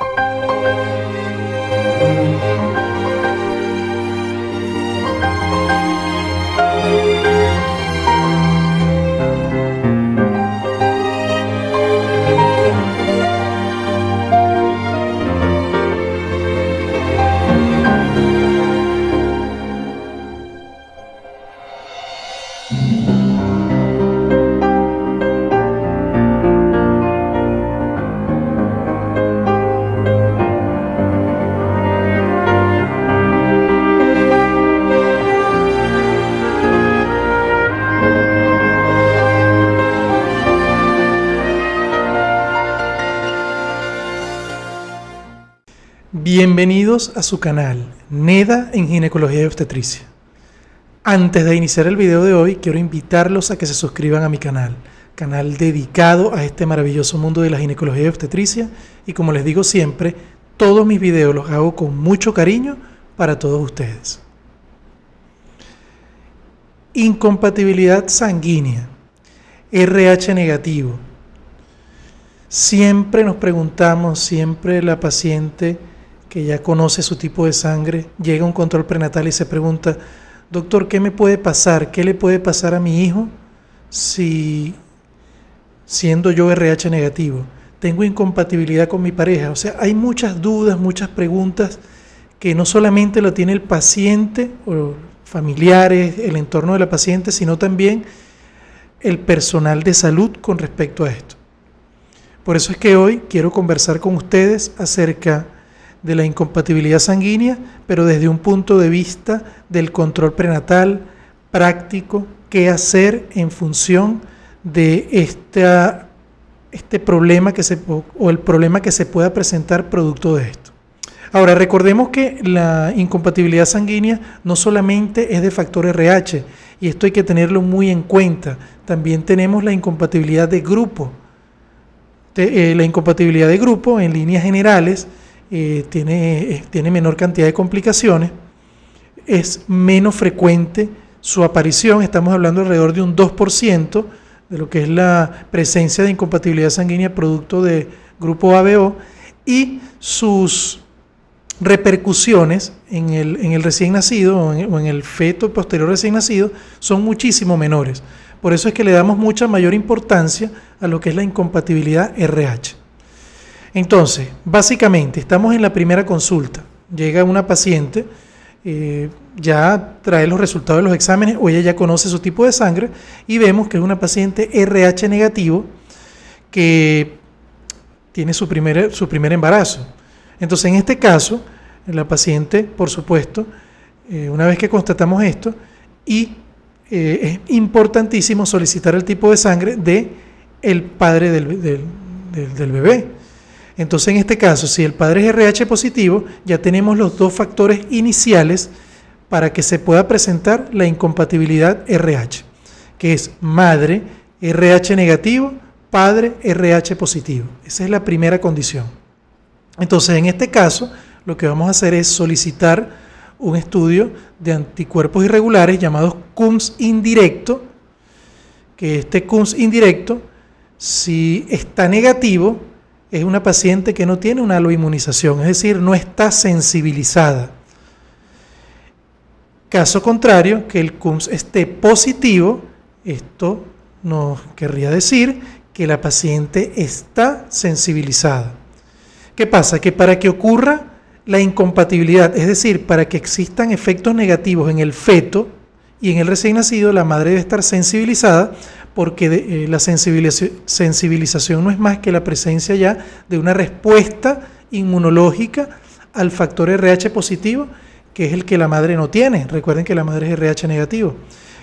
Bye. Bienvenidos a su canal NEDA en Ginecología y Obstetricia. Antes de iniciar el video de hoy, quiero invitarlos a que se suscriban a mi canal, canal dedicado a este maravilloso mundo de la ginecología y obstetricia. Y como les digo siempre, todos mis videos los hago con mucho cariño para todos ustedes. Incompatibilidad sanguínea, RH negativo. Siempre nos preguntamos, siempre la paciente que ya conoce su tipo de sangre, llega a un control prenatal y se pregunta, doctor, ¿qué me puede pasar? ¿Qué le puede pasar a mi hijo si siendo yo RH negativo? Tengo incompatibilidad con mi pareja. O sea, hay muchas dudas, muchas preguntas que no solamente lo tiene el paciente o familiares, el entorno de la paciente, sino también el personal de salud con respecto a esto. Por eso es que hoy quiero conversar con ustedes acerca de la incompatibilidad sanguínea, pero desde un punto de vista del control prenatal práctico, qué hacer en función de este problema que se, o el problema que se pueda presentar producto de esto. Ahora, recordemos que la incompatibilidad sanguínea no solamente es de factor RH, y esto hay que tenerlo muy en cuenta. También tenemos la incompatibilidad de grupo. Eh, la incompatibilidad de grupo, en líneas generales, eh, tiene, eh, tiene menor cantidad de complicaciones, es menos frecuente su aparición, estamos hablando alrededor de un 2% de lo que es la presencia de incompatibilidad sanguínea producto de grupo ABO y sus repercusiones en el, recién nacido o en, el feto posterior recién nacido son muchísimo menores. Por eso es que le damos mucha mayor importancia a lo que es la incompatibilidad RH. Entonces, básicamente, estamos en la primera consulta. Llega una paciente, eh, ya trae los resultados de los exámenes o ella ya conoce su tipo de sangre y vemos que es una paciente RH negativo que tiene su primer, su primer embarazo. Entonces, en este caso, la paciente, por supuesto, eh, una vez que constatamos esto, y eh, es importantísimo solicitar el tipo de sangre de el padre del bebé. Entonces, en este caso, si el padre es RH positivo, ya tenemos los dos factores iniciales para que se pueda presentar la incompatibilidad RH, que es madre RH negativo, padre RH positivo. Esa es la primera condición. Entonces, en este caso, lo que vamos a hacer es solicitar un estudio de anticuerpos irregulares llamados CUMS indirecto, que este CUMS indirecto, si está negativo, es una paciente que no tiene una inmunización, es decir, no está sensibilizada. Caso contrario, que el CUMS esté positivo, esto nos querría decir que la paciente está sensibilizada. ¿Qué pasa? Que para que ocurra la incompatibilidad, es decir, para que existan efectos negativos en el feto y en el recién nacido, la madre debe estar sensibilizada porque eh, la sensibilización no es más que la presencia ya de una respuesta inmunológica al factor RH positivo, que es el que la madre no tiene. Recuerden que la madre es RH negativo.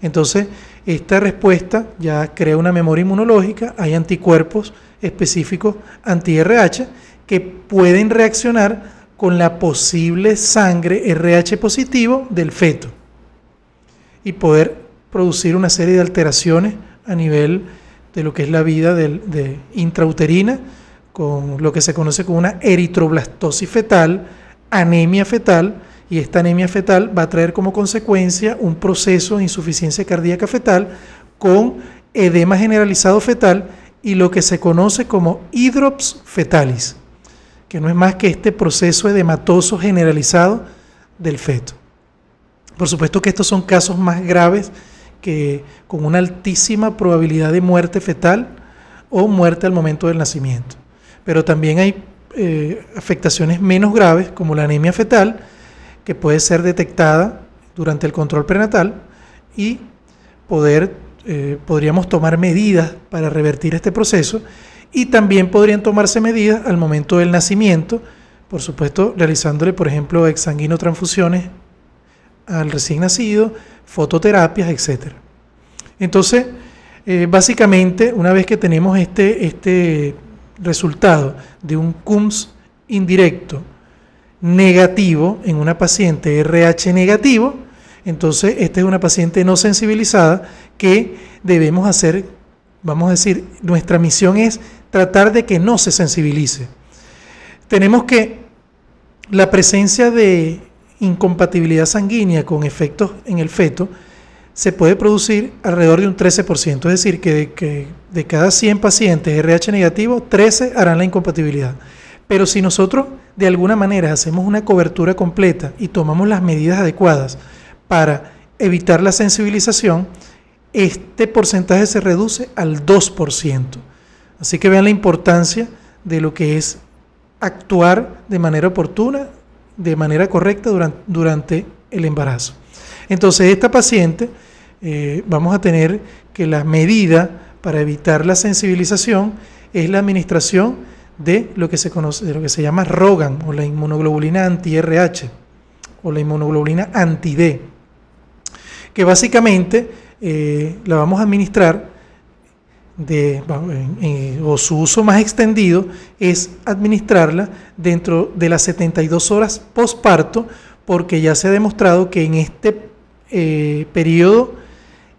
Entonces, esta respuesta ya crea una memoria inmunológica, hay anticuerpos específicos anti-RH que pueden reaccionar con la posible sangre RH positivo del feto y poder producir una serie de alteraciones a nivel de lo que es la vida de, intrauterina, con lo que se conoce como una eritroblastosis fetal, anemia fetal, y esta anemia fetal va a traer como consecuencia un proceso de insuficiencia cardíaca fetal con edema generalizado fetal y lo que se conoce como hidrops fetalis, que no es más que este proceso edematoso generalizado del feto. Por supuesto que estos son casos más graves que con una altísima probabilidad de muerte fetal o muerte al momento del nacimiento. Pero también hay eh, afectaciones menos graves, como la anemia fetal, que puede ser detectada durante el control prenatal y poder, eh, podríamos tomar medidas para revertir este proceso y también podrían tomarse medidas al momento del nacimiento, por supuesto realizándole, por ejemplo, transfusiones al recién nacido, fototerapias, etc. Entonces, eh, básicamente, una vez que tenemos este, este resultado de un CUMS indirecto negativo en una paciente RH negativo, entonces esta es una paciente no sensibilizada que debemos hacer, vamos a decir, nuestra misión es tratar de que no se sensibilice. Tenemos que la presencia de incompatibilidad sanguínea con efectos en el feto se puede producir alrededor de un 13%, es decir, que de, cada 100 pacientes RH negativo, 13 harán la incompatibilidad. Pero si nosotros de alguna manera hacemos una cobertura completa y tomamos las medidas adecuadas para evitar la sensibilización, este porcentaje se reduce al 2%. Así que vean la importancia de lo que es actuar de manera oportuna de manera correcta durante, durante el embarazo. Entonces, esta paciente eh, vamos a tener que la medida para evitar la sensibilización es la administración de lo que se conoce, lo que se llama Rogan o la inmunoglobulina anti-RH o la inmunoglobulina anti-D, que básicamente eh, la vamos a administrar o su uso más extendido es administrarla dentro de las 72 horas posparto, porque ya se ha demostrado que en este eh, periodo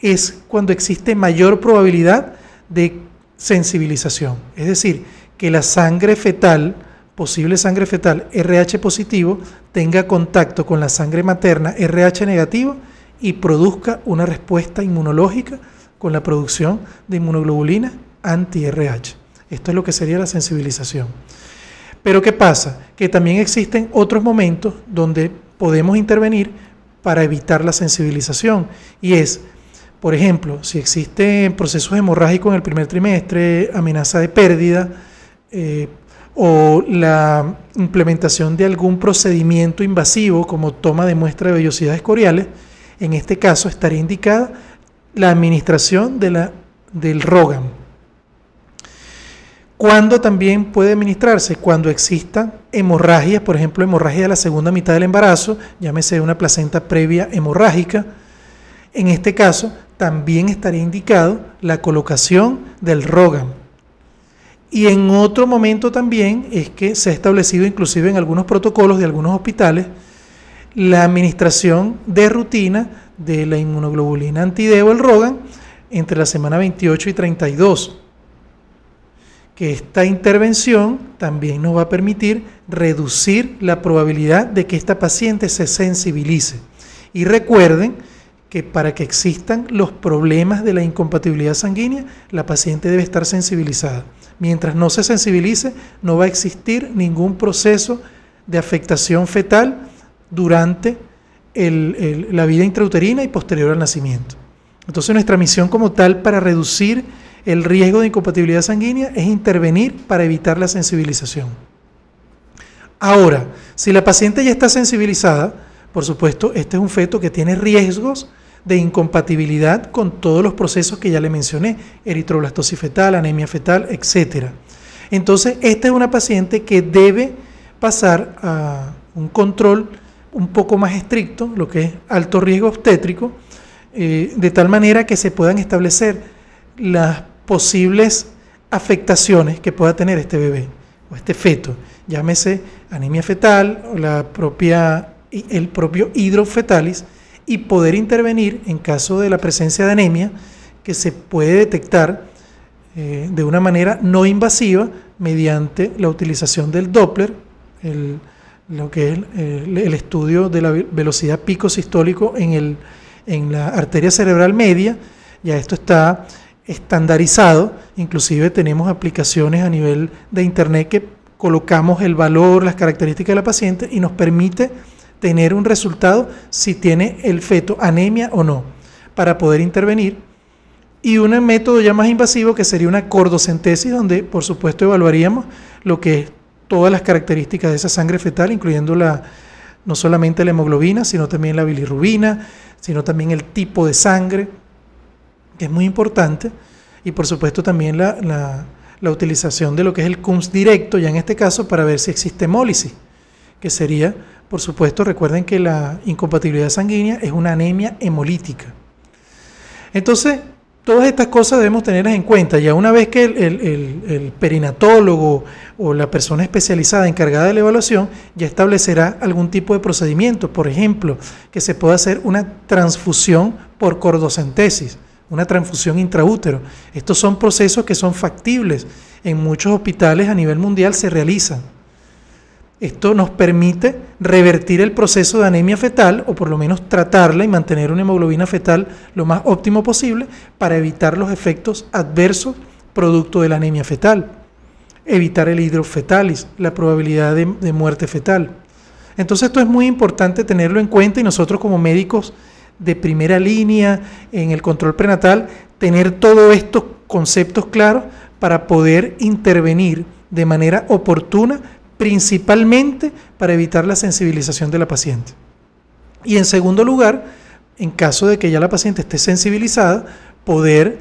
es cuando existe mayor probabilidad de sensibilización. Es decir, que la sangre fetal, posible sangre fetal RH positivo, tenga contacto con la sangre materna RH negativo y produzca una respuesta inmunológica con la producción de inmunoglobulina anti-RH. Esto es lo que sería la sensibilización. Pero ¿qué pasa? Que también existen otros momentos donde podemos intervenir para evitar la sensibilización y es por ejemplo, si existen procesos hemorrágicos en el primer trimestre, amenaza de pérdida eh, o la implementación de algún procedimiento invasivo como toma de muestra de vellosidades coriales, en este caso estaría indicada la administración de la, del Rogan Cuando también puede administrarse? Cuando existan hemorragias, por ejemplo, hemorragia de la segunda mitad del embarazo, llámese una placenta previa hemorrágica. En este caso, también estaría indicado la colocación del Rogan Y en otro momento también es que se ha establecido inclusive en algunos protocolos de algunos hospitales la administración de rutina de la inmunoglobulina antideo, el Rogan, entre la semana 28 y 32. Que esta intervención también nos va a permitir reducir la probabilidad de que esta paciente se sensibilice. Y recuerden que para que existan los problemas de la incompatibilidad sanguínea, la paciente debe estar sensibilizada. Mientras no se sensibilice, no va a existir ningún proceso de afectación fetal durante la vida intrauterina y posterior al nacimiento. Entonces nuestra misión como tal para reducir el riesgo de incompatibilidad sanguínea es intervenir para evitar la sensibilización. Ahora, si la paciente ya está sensibilizada, por supuesto, este es un feto que tiene riesgos de incompatibilidad con todos los procesos que ya le mencioné, eritroblastosis fetal, anemia fetal, etc. Entonces, esta es una paciente que debe pasar a un control un poco más estricto, lo que es alto riesgo obstétrico, eh, de tal manera que se puedan establecer las posibles afectaciones que pueda tener este bebé o este feto, llámese anemia fetal o la propia, el propio hidrofetalis, y poder intervenir en caso de la presencia de anemia que se puede detectar eh, de una manera no invasiva mediante la utilización del Doppler, el lo que es eh, el, estudio de la velocidad pico sistólico en, el, en la arteria cerebral media, ya esto está estandarizado, inclusive tenemos aplicaciones a nivel de internet que colocamos el valor, las características de la paciente y nos permite tener un resultado si tiene el feto anemia o no, para poder intervenir. Y un método ya más invasivo que sería una cordocentesis, donde por supuesto evaluaríamos lo que es todas las características de esa sangre fetal, incluyendo la, no solamente la hemoglobina, sino también la bilirrubina, sino también el tipo de sangre, que es muy importante, y por supuesto también la, la, la utilización de lo que es el CUMS directo, ya en este caso, para ver si existe hemólisis, que sería, por supuesto, recuerden que la incompatibilidad sanguínea es una anemia hemolítica. Entonces, Todas estas cosas debemos tenerlas en cuenta. Ya una vez que el, perinatólogo o la persona especializada encargada de la evaluación ya establecerá algún tipo de procedimiento, por ejemplo, que se pueda hacer una transfusión por cordocentesis, una transfusión intraútero. Estos son procesos que son factibles. En muchos hospitales a nivel mundial se realizan. Esto nos permite revertir el proceso de anemia fetal o por lo menos tratarla y mantener una hemoglobina fetal lo más óptimo posible para evitar los efectos adversos producto de la anemia fetal, evitar el hidrofetalis, la probabilidad de, muerte fetal. Entonces esto es muy importante tenerlo en cuenta y nosotros como médicos de primera línea en el control prenatal, tener todos estos conceptos claros para poder intervenir de manera oportuna principalmente para evitar la sensibilización de la paciente. Y en segundo lugar, en caso de que ya la paciente esté sensibilizada, poder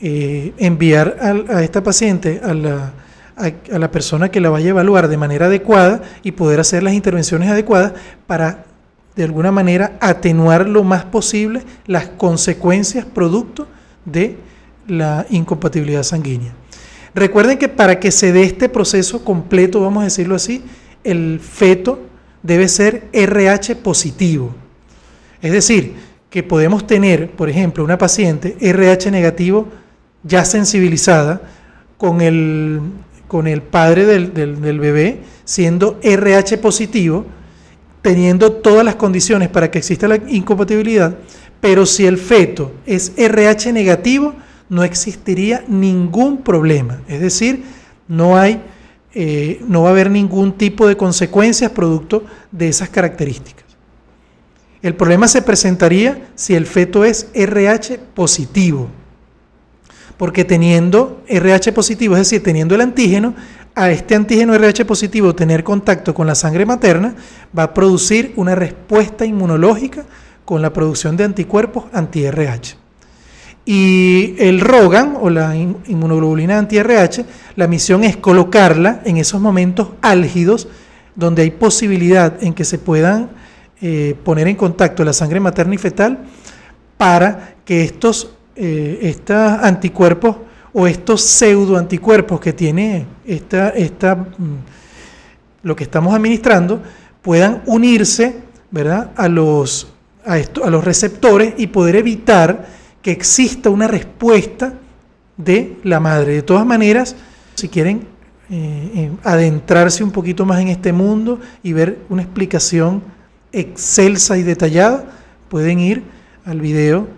eh, enviar a, esta paciente a la, a la persona que la vaya a evaluar de manera adecuada y poder hacer las intervenciones adecuadas para de alguna manera atenuar lo más posible las consecuencias producto de la incompatibilidad sanguínea. Recuerden que para que se dé este proceso completo, vamos a decirlo así, el feto debe ser RH positivo. Es decir, que podemos tener, por ejemplo, una paciente RH negativo ya sensibilizada con el, con el padre del, del bebé siendo RH positivo, teniendo todas las condiciones para que exista la incompatibilidad, pero si el feto es RH negativo, no existiría ningún problema. Es decir, no hay, eh, no va a haber ningún tipo de consecuencias producto de esas características. El problema se presentaría si el feto es RH positivo, porque teniendo RH positivo, es decir, teniendo el antígeno, a este antígeno RH positivo tener contacto con la sangre materna va a producir una respuesta inmunológica con la producción de anticuerpos anti-RH. Y el Rogan o la inmunoglobulina anti-RH, la misión es colocarla en esos momentos álgidos donde hay posibilidad en que se puedan eh, poner en contacto la sangre materna y fetal para que estos, eh, estos anticuerpos o estos pseudoanticuerpos que tiene esta, mm, lo que estamos administrando puedan unirse ¿verdad? A, los, a, a los receptores y poder evitar que exista una respuesta de la madre. De todas maneras, si quieren eh, eh, adentrarse un poquito más en este mundo y ver una explicación excelsa y detallada, pueden ir al video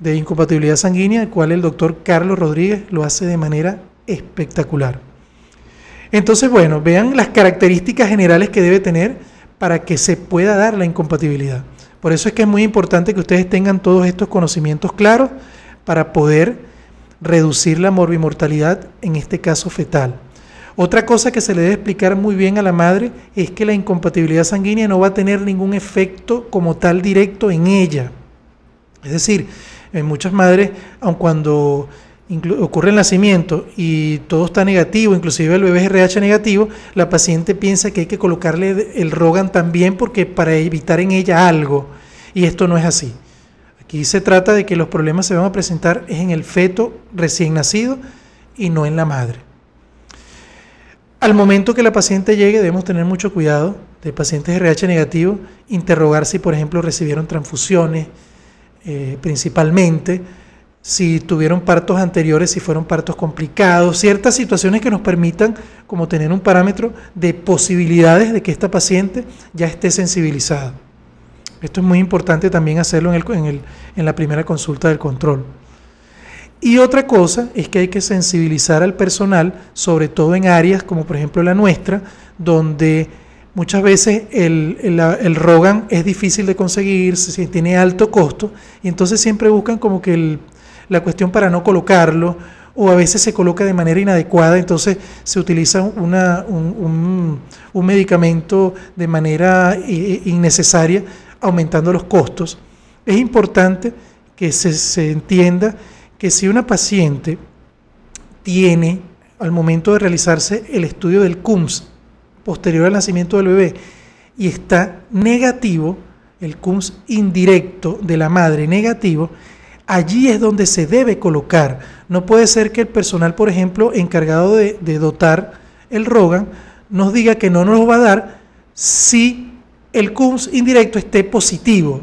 de incompatibilidad sanguínea, el cual el doctor Carlos Rodríguez lo hace de manera espectacular. Entonces, bueno, vean las características generales que debe tener para que se pueda dar la incompatibilidad. Por eso es que es muy importante que ustedes tengan todos estos conocimientos claros para poder reducir la morbimortalidad, en este caso fetal. Otra cosa que se le debe explicar muy bien a la madre es que la incompatibilidad sanguínea no va a tener ningún efecto como tal directo en ella. Es decir, en muchas madres, aun cuando ocurre el nacimiento y todo está negativo, inclusive el bebé es RH negativo, la paciente piensa que hay que colocarle el Rogan también porque para evitar en ella algo. Y esto no es así. Aquí se trata de que los problemas se van a presentar en el feto recién nacido y no en la madre. Al momento que la paciente llegue debemos tener mucho cuidado de pacientes RH negativo, interrogar si por ejemplo recibieron transfusiones eh, principalmente, si tuvieron partos anteriores, si fueron partos complicados, ciertas situaciones que nos permitan como tener un parámetro de posibilidades de que esta paciente ya esté sensibilizada. Esto es muy importante también hacerlo en, la primera consulta del control. Y otra cosa es que hay que sensibilizar al personal, sobre todo en áreas como por ejemplo la nuestra, donde muchas veces el, el, Rogan es difícil de conseguir, tiene alto costo, y entonces siempre buscan como que el la cuestión para no colocarlo, o a veces se coloca de manera inadecuada, entonces se utiliza un, medicamento de manera eh, eh, innecesaria, aumentando los costos. Es importante que se, se entienda que si una paciente tiene al momento de realizarse el estudio del CUMS posterior al nacimiento del bebé y está negativo, el CUMS indirecto de la madre negativo, allí es donde se debe colocar. No puede ser que el personal, por ejemplo, encargado de, dotar el Rogan, nos diga que no nos va a dar si el CUMS indirecto esté positivo.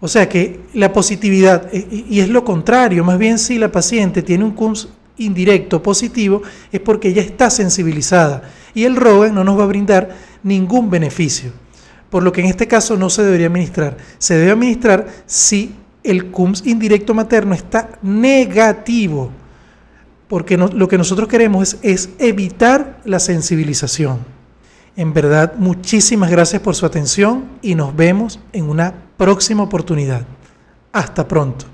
O sea que la positividad, eh, y es lo contrario, más bien si la paciente tiene un CUMS indirecto positivo, es porque ella está sensibilizada y el Rogan no nos va a brindar ningún beneficio. Por lo que en este caso no se debería administrar. Se debe administrar si el CUMS indirecto materno está negativo, porque lo que nosotros queremos es evitar la sensibilización. En verdad, muchísimas gracias por su atención y nos vemos en una próxima oportunidad. Hasta pronto.